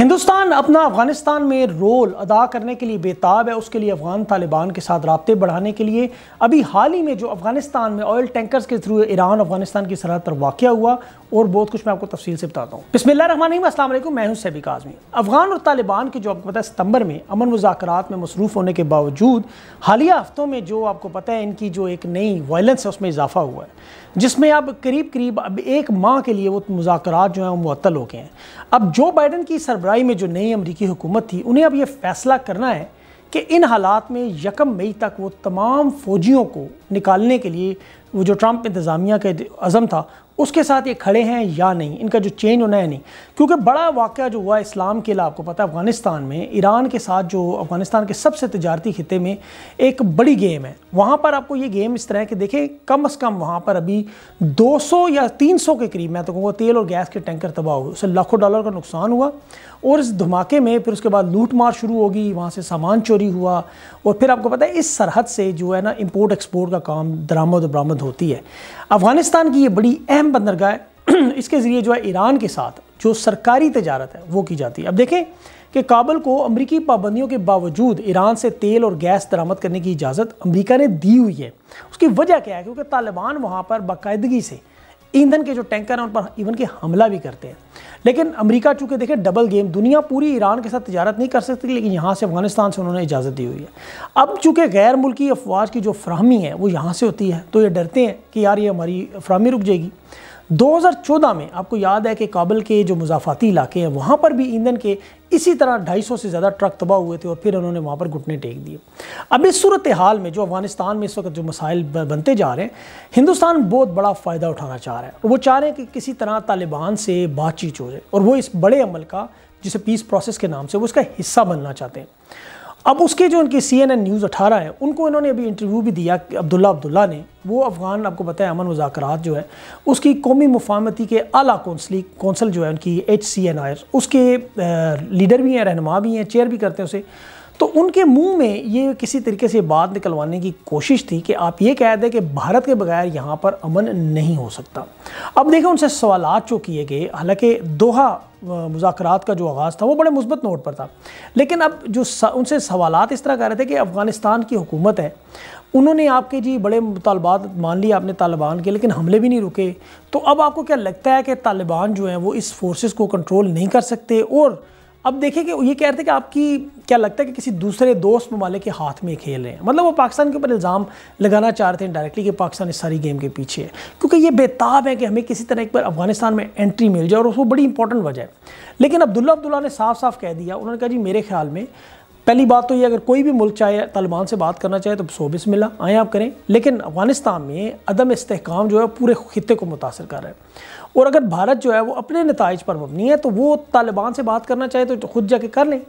हिंदुस्तान अपना अफगानिस्तान में रोल अदा करने के लिए बेताब है उसके लिए अफगान तालिबान के साथ रबते बढ़ाने के लिए अभी हाल ही में जो अफगानिस्तान में ऑयल टैंकर्स के थ्रू ईरान अफगानिस्तान की सरहद पर वाक़ हुआ और बहुत कुछ मैं आपको तफसील से बताता हूँ बिसमिल्लाम असलम मैं हूँ सैबिक आजमी अफगान और तालिबान के जो आपको पता है सितंबर में अमन मुजाकर में मसरूफ़ होने के बावजूद हालिया हफ्तों में जो आपको पता है इनकी जो एक नई वायलेंस है उसमें इजाफा हुआ है जिसमें अब करीब करीब अब एक माह के लिए वो मुजाकर जो हैं वो मअतल हो गए हैं अब जो बाइडन की सरबराही में जो नई अमरीकी हुकूमत थी उन्हें अब ये फैसला करना है कि इन हालात में यकम मई तक वो तमाम फ़ौजियों को निकालने के लिए वो जो ट्रंप इंतज़ामिया के अज़म था उसके साथ ये खड़े हैं या नहीं इनका जो चेंज होना है नहीं क्योंकि बड़ा वाक़ जो हुआ इस्लाम के लिए आपको पता है अफ़गानिस्तान में ईरान के साथ जो अफ़गानिस्तान के सबसे तजारती खत्े में एक बड़ी गेम है वहाँ पर आपको ये गेम इस तरह के देखें कम अज़ कम वहाँ पर अभी सौ या सौ के करीब मैं तो कहूँगा तेल और गैस के टैंकर तबाह हुए उससे लाखों डॉलर का नुकसान हुआ और इस धमाके में फिर उसके बाद लूट मार शुरू होगी वहाँ से सामान चोरी हुआ और फिर आपको पता है इस सरहद से जो है ना इम्पोर्ट एक्सपोर्ट का काम दरामद बरामद बरामद होती है अफ़गानिस्तान की ये बड़ी अहम बंदरगाह इसके ज़रिए जो है ईरान के साथ जो सरकारी तजारत है वो की जाती है अब देखें कि काबुल को अमरीकी पाबंदियों के बावजूद ईरान से तेल और गैस दरामद करने की इजाज़त अमरीका ने दी हुई है उसकी वजह क्या है क्योंकि तालिबान वहाँ पर बाकायदगी से ईंधन के जो टैंकर हैं उन पर इवन के हमला भी करते हैं लेकिन अमेरिका चूंकि देखे डबल गेम दुनिया पूरी ईरान के साथ तजारत नहीं कर सकती लेकिन यहाँ से अफगानिस्तान से उन्होंने इजाज़त दी हुई है अब चूंकि गैर मुल्की अफवाज की जो फ्राहमी है वो यहाँ से होती है तो ये डरते हैं कि यार ये हमारी फ्राहमी रुक जाएगी 2014 में आपको याद है कि काबल के जो मुजाफाती इलाके हैं वहाँ पर भी ईंधन के इसी तरह 250 से ज़्यादा ट्रक तबाह हुए थे और फिर उन्होंने वहाँ पर घुटने टेक दिए अब इस सूरत हाल में जो अफगानिस्तान में इस वक्त जो मसाइल बनते जा रहे हैं हिंदुस्तान बहुत बड़ा फ़ायदा उठाना चाह रहा है और वो चाह रहे हैं कि किसी तरह तालिबान से बातचीत हो जाए और वो इस बड़े अमल का जिसे पीस प्रोसेस के नाम से वो उसका हिस्सा बनना चाहते हैं अब उसके जो उनकी सी एन एन न्यूज़ अठारह है उनको इन्होंने अभी इंटरव्यू भी दिया अब्दुल्ला अब्दुल्ला ने वो अफ़गान आपको पता है अमन मुजाकर जो है उसकी कौमी मुफामती के अला कौंसली कौंसल जो है उनकी एच सी एन आई उसके लीडर भी हैं रहनमा भी हैं चेयर भी करते हैं उसे तो उनके मुंह में ये किसी तरीके से बात निकलवाने की कोशिश थी कि आप ये कह दें कि भारत के बगैर यहाँ पर अमन नहीं हो सकता अब देखें उनसे सवाल जो किए गए हालांकि दोहा मुजात का जो आगाज़ था वो बड़े मुस्बत नोट पर था लेकिन अब जो उनसे सवाल इस तरह कह रहे थे कि अफ़गानिस्तान की हुकूमत है उन्होंने आपके जी बड़े मुतालबात मान लिए आपने तालिबान के लेकिन हमले भी नहीं रुके तो अब आपको क्या लगता है कि तालिबान जो हैं वो इस फोर्सेस को कंट्रोल नहीं कर सकते और अब देखिए कि ये कह रहे थे कि आपकी क्या लगता है कि किसी दूसरे दोस्त ममालिक के हाथ में खेल रहे हैं मतलब वो पाकिस्तान के ऊपर इल्ज़ाम लगाना चाह रहे थे डायरेक्टली कि पाकिस्तान इस सारी गेम के पीछे है क्योंकि ये बेताब है कि हमें किसी तरह एक बार अफगानिस्तान में एंट्री मिल जाए और उसको बड़ी इंपॉर्टेंट वजह है लेकिन अब्दुल्ला अब्दुल्ला ने साफ साफ कह दिया उन्होंने कहा जी मेरे ख्याल में पहली बात तो ये अगर कोई भी मुल्क चाहे तालिबान से बात करना चाहे तो सोबिस मिला आए आप करें लेकिन अफगानिस्तान में अदम इसकाम जो है पूरे खत्े को मुतासर कर रहा है और अगर भारत जो है वो अपने नतज पर मबनी है तो वो तालिबान से बात करना चाहे तो, तो खुद जाके कर लें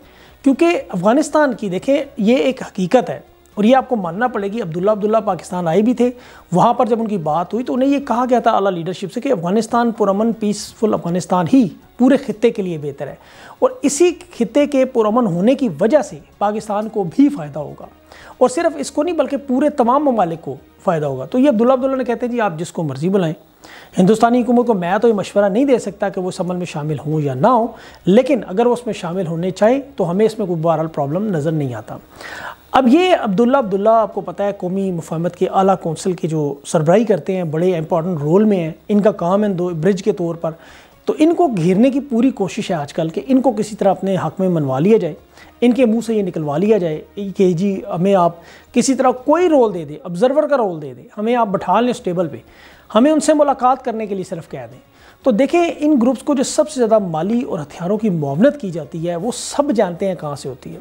क्योंकि अफ़गानिस्तान की देखें ये एक हकीकत है और ये आपको मानना पड़ेगी अब्दुल्ला अब्दुल्ला पाकिस्तान आए भी थे वहाँ पर जब उनकी बात हुई तो उन्हें ये कहा गया था अला लीडरशिप से कि अफ़गानिस्तान पुरमन पीसफुल अफ़गानिस्तान ही पूरे खत्े के लिए बेहतर है और इसी खत्े के पुरमन होने की वजह से पाकिस्तान को भी फ़ायदा होगा और सिर्फ इसको नहीं बल्कि पूरे तमाम ममालिक को फ़ायदा होगा तो ये अब्दुल्ला अब्दुल्ला ने कहते हैं जी आप जिसको मर्ज़ी बुलाएं हिंदुस्तानी हुकूमत को मैं तो ये मशवरा नहीं दे सकता कि वो समल अमल में शामिल हों या ना हो लेकिन अगर वो उसमें शामिल होने चाहे तो हमें इसमें कोई बहरहाल प्रॉब्लम नज़र नहीं आता अब ये अब्दुल्ला अब्दुल्ला आपको पता है कौमी मुफामत के अला कौंसिल के जो सरबराही करते हैं बड़े इंपॉर्टेंट रोल में हैं इनका काम है दो ब्रिज के तौर पर तो इनको घेरने की पूरी कोशिश है आजकल कि इनको किसी तरह अपने हक में मनवा लिया जाए इनके मुंह से ये निकलवा लिया जाए कि जी हमें आप किसी तरह कोई रोल दे दें ऑब्जर्वर का रोल दे दें हमें आप बैठा लें उस टेबल पर हमें उनसे मुलाकात करने के लिए सिर्फ कह दें तो देखें इन ग्रुप्स को जो सबसे ज़्यादा माली और हथियारों की मुआवनत की जाती है वो सब जानते हैं कहाँ से होती है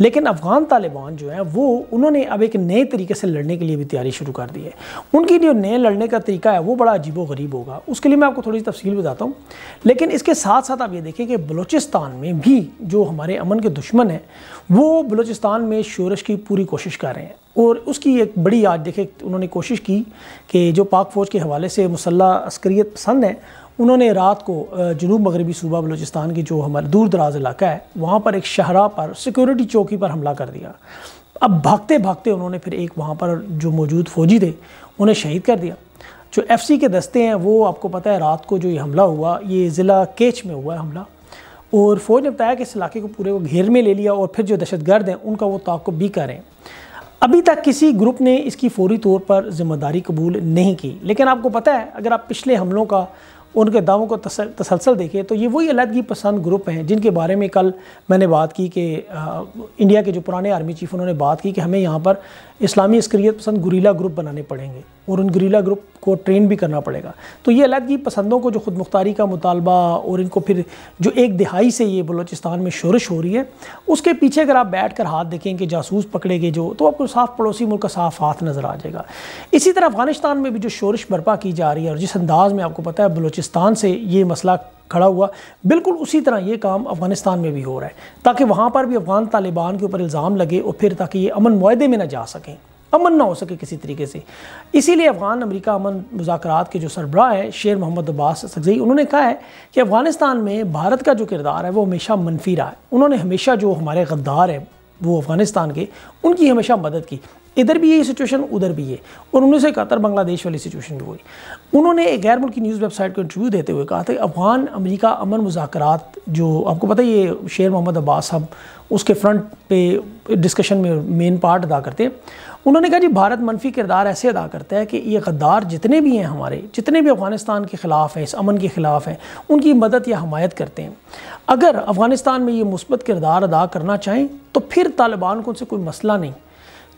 लेकिन अफ़गान तालिबान जो है वो उन्होंने अब एक नए तरीके से लड़ने के लिए भी तैयारी शुरू कर दी है उनकी जो नए लड़ने का तरीका है वो बड़ा अजीबो गरीब होगा उसके लिए मैं आपको थोड़ी सी तफसील बताता हूँ लेकिन इसके साथ साथ आप ये देखें कि बलूचिस्तान में भी जो हमारे अमन के दुश्मन हैं वो बलूचिस्तान में शोरश की पूरी कोशिश कर रहे हैं और उसकी एक बड़ी आज देखे उन्होंने कोशिश की कि जो पाक फ़ौज के हवाले से मुसल्ह अस्करीत पसंद है उन्होंने रात को जनूब मगरबी सूबा बलूचिस्तान की जो हमारा दूर दराज इलाका है वहाँ पर एक शहरा पर सिक्योरिटी सिक्योरिटी चौकी पर हमला कर दिया अब भागते भागते उन्होंने फिर एक वहाँ पर जो मौजूद फौजी थे उन्हें शहीद कर दिया जो एफ के दस्ते हैं वो आपको पता है रात को जो ये हमला हुआ ये ज़िला केच में हुआ है हमला और फ़ौज ने बताया कि इस इलाके को पूरे को घेर में ले लिया और फिर जो दहशतगर्द हैं उनका वो ताकुब भी करें अभी तक किसी ग्रुप ने इसकी फौरी तौर पर जिम्मेदारी कबूल नहीं की लेकिन आपको पता है अगर आप पिछले हमलों का उनके दावों को तसलसल देखें तो ये वही अलहदगी पसंद ग्रुप हैं जिनके बारे में कल मैंने बात की कि इंडिया के जो पुराने आर्मी चीफ उन्होंने बात की कि हमें यहाँ पर इस्लामी अस्करीत पसंद गुरीला ग्रुप बनाने पड़ेंगे और उन गुरीला ग्रुप को ट्रेन भी करना पड़ेगा तो ये अलहदगी पसंदों को जो खुद मुख्तारी का मुतालबा और इनको फिर जो एक दिहाई से ये बलोचिस्तान में शोरश हो रही है उसके पीछे अगर आप बैठ कर हाथ देखें कि जासूस पकड़े गए जो तो आपको साफ पड़ोसी मुल्क का साफ हाथ नज़र आ जाएगा इसी तरह अफगानिस्तान में भी जो शोरश बर्पा की जा रही है और जिस अंदाज में आपको पता है बलोचि बलूचिस्तान से ये मसला खड़ा हुआ बिल्कुल उसी तरह ये काम अफगानिस्तान में भी हो रहा है ताकि वहाँ पर भी अफगान तालिबान के ऊपर इल्ज़ाम लगे और फिर ताकि ये अमन माहे में ना जा सकें अमन ना हो सके किसी तरीके से इसीलिए अफगान अमेरिका अमन मुजात के जो सरबरा है शेर मोहम्मद अब्बास सकजई उन्होंने कहा है कि अफगानिस्तान में भारत का जो किरदार है वो हमेशा मनफी रहा है उन्होंने हमेशा जो हमारे गद्दार हैं वो अफगानिस्तान के उनकी हमेशा मदद की इधर भी यही सिचुएशन उधर भी है और उन्नीस सौ इकहत्तर बांग्लादेश वाली सिचुएशन भी हुई उन्होंने एक गैर मुल्की न्यूज़ वेबसाइट को इंटरव्यू देते हुए कहा था अफगान अमरीका अमन मुजाकरात जो आपको पता है ये शेर मोहम्मद अब्बास साहब उसके फ्रंट पे डिस्कशन में मेन पार्ट अदा करते हैं उन्होंने कहा जी भारत मनफी किरदार ऐसे अदा करता है कि ये गद्दार जितने भी हैं हमारे जितने भी अफ़गानिस्तान के ख़िलाफ़ हैं इस अमन के ख़िलाफ़ हैं उनकी मदद या हमायत करते हैं अगर अफ़गानिस्तान में ये मुस्बत किरदार अदा करना चाहें तो फिर तालिबान को उनसे कोई मसला नहीं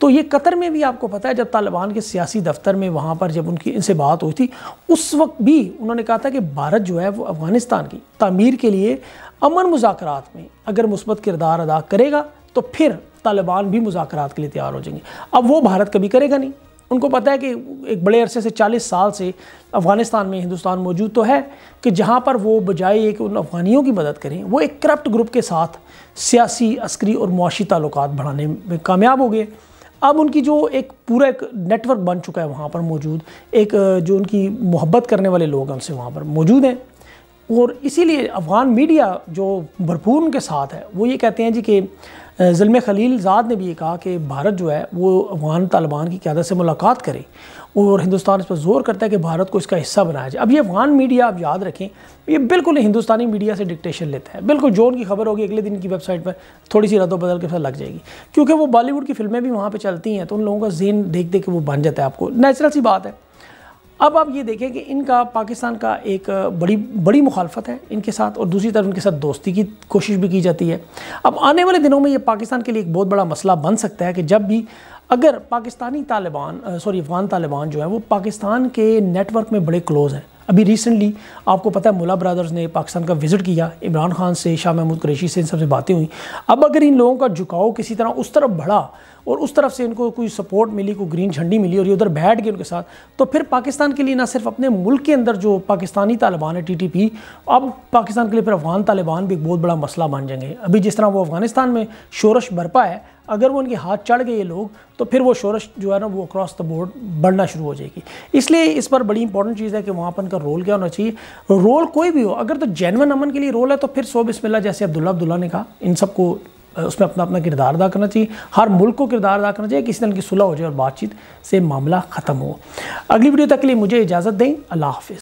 तो ये कतर में भी आपको पता है जब तालिबान के सियासी दफ्तर में वहाँ पर जब उनकी इनसे बात हुई थी उस वक्त भी उन्होंने कहा था कि भारत जो है वो अफ़गानिस्तान की तमीर के लिए अमन मुजाकर में अगर मुस्बत किरदार अदा करेगा तो फिर तालिबान भी मुजाकर के लिए तैयार हो जाएंगे अब वो भारत कभी करेगा नहीं उनको पता है कि एक बड़े अरसे से 40 साल से अफ़गानिस्तान में हिंदुस्तान मौजूद तो है कि जहाँ पर वो बजाय एक उन अफ़गानियों की मदद करें वो एक करप्ट ग्रुप के साथ सियासी अस्करी और मुशी ताल्लुक बढ़ाने में कामयाब हो गए अब उनकी जो एक पूरा एक नेटवर्क बन चुका है वहाँ पर मौजूद एक जो उनकी मोहब्बत करने वाले लोग हैं उनसे वहाँ पर मौजूद हैं और इसीलिए अफ़गान मीडिया जो भरपूर उनके साथ है वो ये कहते हैं जी कि जुलम खलील ज़ाद ने भी ये कहा कि भारत जो है वो अफ़गान तालिबान की क्यादत से मुलाकात करे और हिंदुस्तान इस पर जोर करता है कि भारत को इसका हिस्सा बनाया जाए अब ये अफ़गान मीडिया आप याद रखें ये बिल्कुल हिंदुस्तानी मीडिया से डिक्टेशन लेता है बिल्कुल जो उनकी खबर होगी अगले दिन की वेबसाइट पर थोड़ी सी रद्द बदल के साथ लग जाएगी क्योंकि वो बॉलीवुड की फिल्में भी वहाँ पर चलती हैं तो उन लोगों का जेन देख देख के वो बन जाता है आपको नेचुरल सी बात है अब आप ये देखें कि इनका पाकिस्तान का एक बड़ी बड़ी मुखालफत है इनके साथ और दूसरी तरफ इनके साथ दोस्ती की कोशिश भी की जाती है अब आने वाले दिनों में ये पाकिस्तान के लिए एक बहुत बड़ा मसला बन सकता है कि जब भी अगर पाकिस्तानी तालिबान सॉरी अफ़गान तालिबान जो है वो पाकिस्तान के नेटवर्क में बड़े क्लोज़ हैं अभी रिसेंटली आपको पता है मुला ब्रदर्स ने पाकिस्तान का विज़िट किया इमरान खान से शाह महमूद कुरेशी से इन सबसे बातें हुई अब अगर इन लोगों का झुकाव किसी तरह उस तरफ बढ़ा और उस तरफ से इनको कोई सपोर्ट मिली कोई ग्रीन झंडी मिली और ये उधर बैठ गए उनके साथ तो फिर पाकिस्तान के लिए ना सिर्फ अपने मुल्क के अंदर जो पाकिस्तानी तालिबान है टीटीपी अब पाकिस्तान के लिए फिर अफगान तालिबान भी एक बहुत बड़ा मसला बन जाएंगे अभी जिस तरह वो अफगानिस्तान में शोरश बरपा है अगर वो उनके हाथ चढ़ गए ये लोग तो फिर वो शोरश जो है ना वो अक्रॉस द बोर्ड बढ़ना शुरू हो जाएगी इसलिए इस पर बड़ी इंपॉर्टेंट चीज़ है कि वहाँ पर उनका रोल क्या होना चाहिए रोल कोई भी हो अगर तो जैनवन अमन के लिए रोल है तो फिर सो बिस्मिल्ला जैसे अब्दुल्ला अब्दुल्ला ने कहा इन सबको उसमें अपना अपना किरदार अदा करना चाहिए हर मुल्क को किरदार अदा करना चाहिए किसी तरह की सुलह हो जाए और बातचीत से मामला ख़त्म हो अगली वीडियो तक के लिए मुझे इजाज़त दें अल्लाह हाफ़